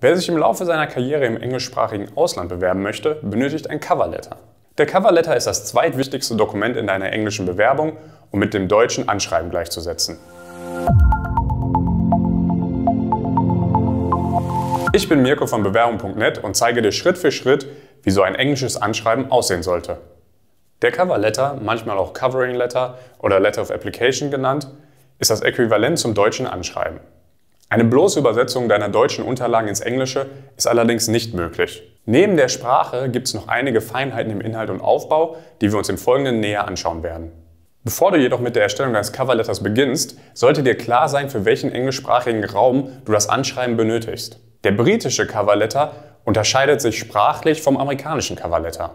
Wer sich im Laufe seiner Karriere im englischsprachigen Ausland bewerben möchte, benötigt ein Coverletter. Der Coverletter ist das zweitwichtigste Dokument in deiner englischen Bewerbung um mit dem deutschen Anschreiben gleichzusetzen. Ich bin Mirko von Bewerbung.net und zeige dir Schritt für Schritt, wie so ein englisches Anschreiben aussehen sollte. Der Coverletter, manchmal auch Covering Letter oder Letter of Application genannt, ist das Äquivalent zum deutschen Anschreiben. Eine bloße Übersetzung deiner deutschen Unterlagen ins Englische ist allerdings nicht möglich. Neben der Sprache gibt es noch einige Feinheiten im Inhalt und Aufbau, die wir uns im Folgenden näher anschauen werden. Bevor du jedoch mit der Erstellung deines Coverletters beginnst, sollte dir klar sein, für welchen englischsprachigen Raum du das Anschreiben benötigst. Der britische Coverletter unterscheidet sich sprachlich vom amerikanischen Coverletter.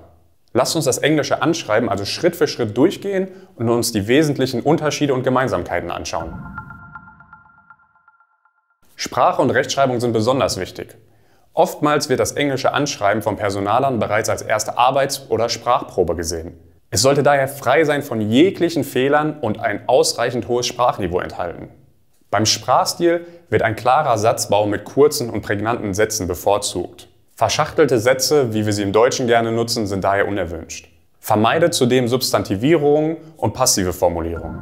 Lass uns das englische Anschreiben also Schritt für Schritt durchgehen und uns die wesentlichen Unterschiede und Gemeinsamkeiten anschauen. Sprache und Rechtschreibung sind besonders wichtig. Oftmals wird das englische Anschreiben von Personalern bereits als erste Arbeits- oder Sprachprobe gesehen. Es sollte daher frei sein von jeglichen Fehlern und ein ausreichend hohes Sprachniveau enthalten. Beim Sprachstil wird ein klarer Satzbau mit kurzen und prägnanten Sätzen bevorzugt. Verschachtelte Sätze, wie wir sie im Deutschen gerne nutzen, sind daher unerwünscht. Vermeide zudem Substantivierungen und passive Formulierungen.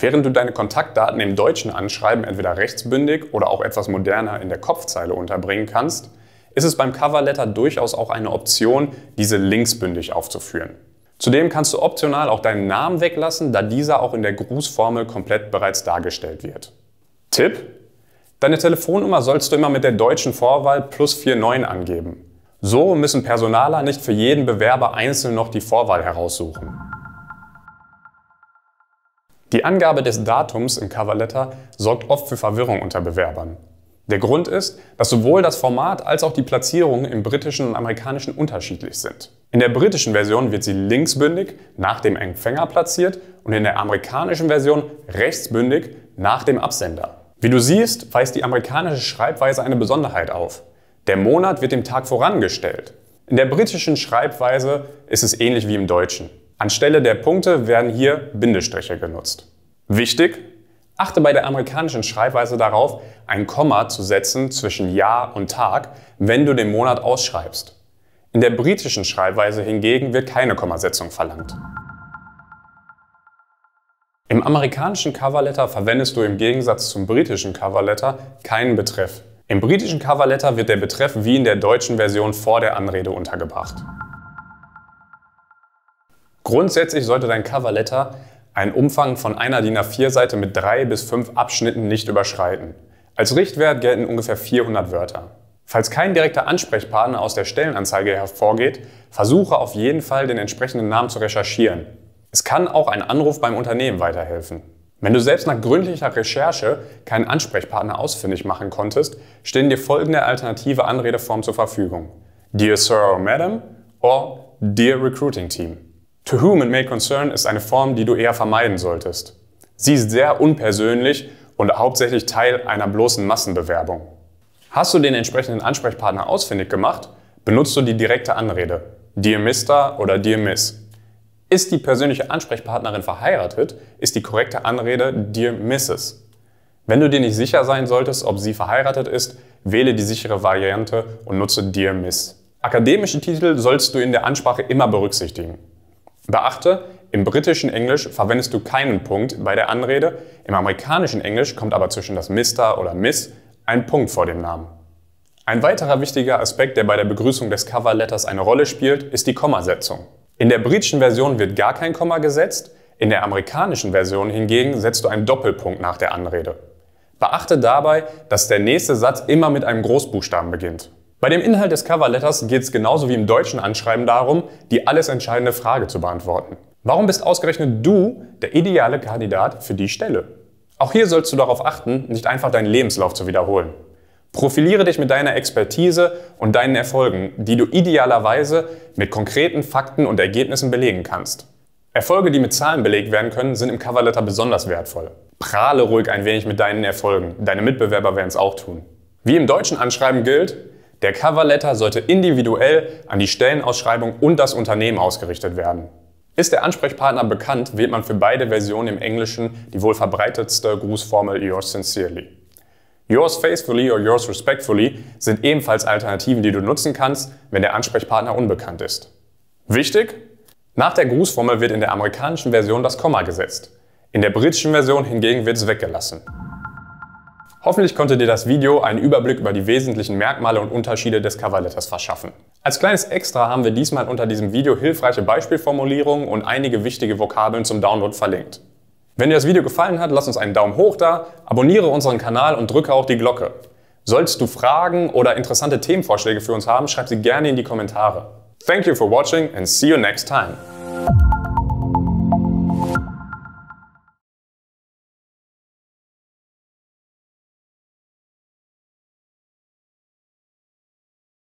Während du deine Kontaktdaten im deutschen Anschreiben entweder rechtsbündig oder auch etwas moderner in der Kopfzeile unterbringen kannst, ist es beim Coverletter durchaus auch eine Option, diese linksbündig aufzuführen. Zudem kannst du optional auch deinen Namen weglassen, da dieser auch in der Grußformel komplett bereits dargestellt wird. Tipp: Deine Telefonnummer sollst du immer mit der deutschen Vorwahl plus 49 angeben. So müssen Personaler nicht für jeden Bewerber einzeln noch die Vorwahl heraussuchen. Die Angabe des Datums im Coverletter sorgt oft für Verwirrung unter Bewerbern. Der Grund ist, dass sowohl das Format als auch die Platzierung im britischen und amerikanischen unterschiedlich sind. In der britischen Version wird sie linksbündig nach dem Empfänger platziert und in der amerikanischen Version rechtsbündig nach dem Absender. Wie du siehst, weist die amerikanische Schreibweise eine Besonderheit auf. Der Monat wird dem Tag vorangestellt. In der britischen Schreibweise ist es ähnlich wie im deutschen. Anstelle der Punkte werden hier Bindestriche genutzt. Wichtig, achte bei der amerikanischen Schreibweise darauf, ein Komma zu setzen zwischen Jahr und Tag, wenn du den Monat ausschreibst. In der britischen Schreibweise hingegen wird keine Kommasetzung verlangt. Im amerikanischen Coverletter verwendest du im Gegensatz zum britischen Coverletter keinen Betreff. Im britischen Coverletter wird der Betreff wie in der deutschen Version vor der Anrede untergebracht. Grundsätzlich sollte dein Coverletter einen Umfang von einer DIN A4-Seite mit drei bis fünf Abschnitten nicht überschreiten. Als Richtwert gelten ungefähr 400 Wörter. Falls kein direkter Ansprechpartner aus der Stellenanzeige hervorgeht, versuche auf jeden Fall den entsprechenden Namen zu recherchieren. Es kann auch ein Anruf beim Unternehmen weiterhelfen. Wenn du selbst nach gründlicher Recherche keinen Ansprechpartner ausfindig machen konntest, stehen dir folgende alternative Anredeformen zur Verfügung. Dear Sir or Madam or Dear Recruiting Team. To whom it may concern ist eine Form, die du eher vermeiden solltest. Sie ist sehr unpersönlich und hauptsächlich Teil einer bloßen Massenbewerbung. Hast du den entsprechenden Ansprechpartner ausfindig gemacht, benutzt du die direkte Anrede Dear Mr. oder Dear Miss. Ist die persönliche Ansprechpartnerin verheiratet, ist die korrekte Anrede Dear Mrs. Wenn du dir nicht sicher sein solltest, ob sie verheiratet ist, wähle die sichere Variante und nutze Dear Miss. Akademische Titel sollst du in der Ansprache immer berücksichtigen. Beachte, im britischen Englisch verwendest du keinen Punkt bei der Anrede, im amerikanischen Englisch kommt aber zwischen das Mr. oder Miss ein Punkt vor dem Namen. Ein weiterer wichtiger Aspekt, der bei der Begrüßung des Coverletters eine Rolle spielt, ist die Kommasetzung. In der britischen Version wird gar kein Komma gesetzt, in der amerikanischen Version hingegen setzt du einen Doppelpunkt nach der Anrede. Beachte dabei, dass der nächste Satz immer mit einem Großbuchstaben beginnt. Bei dem Inhalt des Coverletters geht es genauso wie im deutschen Anschreiben darum, die alles entscheidende Frage zu beantworten. Warum bist ausgerechnet du der ideale Kandidat für die Stelle? Auch hier sollst du darauf achten, nicht einfach deinen Lebenslauf zu wiederholen. Profiliere dich mit deiner Expertise und deinen Erfolgen, die du idealerweise mit konkreten Fakten und Ergebnissen belegen kannst. Erfolge, die mit Zahlen belegt werden können, sind im Coverletter besonders wertvoll. Prahle ruhig ein wenig mit deinen Erfolgen. Deine Mitbewerber werden es auch tun. Wie im deutschen Anschreiben gilt, der Coverletter sollte individuell an die Stellenausschreibung und das Unternehmen ausgerichtet werden. Ist der Ansprechpartner bekannt, wählt man für beide Versionen im Englischen die wohl verbreitetste Grußformel Yours Sincerely. Yours Faithfully oder Yours Respectfully sind ebenfalls Alternativen, die du nutzen kannst, wenn der Ansprechpartner unbekannt ist. Wichtig? Nach der Grußformel wird in der amerikanischen Version das Komma gesetzt. In der britischen Version hingegen wird es weggelassen. Hoffentlich konnte dir das Video einen Überblick über die wesentlichen Merkmale und Unterschiede des Coverletters verschaffen. Als kleines Extra haben wir diesmal unter diesem Video hilfreiche Beispielformulierungen und einige wichtige Vokabeln zum Download verlinkt. Wenn dir das Video gefallen hat, lass uns einen Daumen hoch da, abonniere unseren Kanal und drücke auch die Glocke. Solltest du Fragen oder interessante Themenvorschläge für uns haben, schreib sie gerne in die Kommentare. Thank you for watching and see you next time.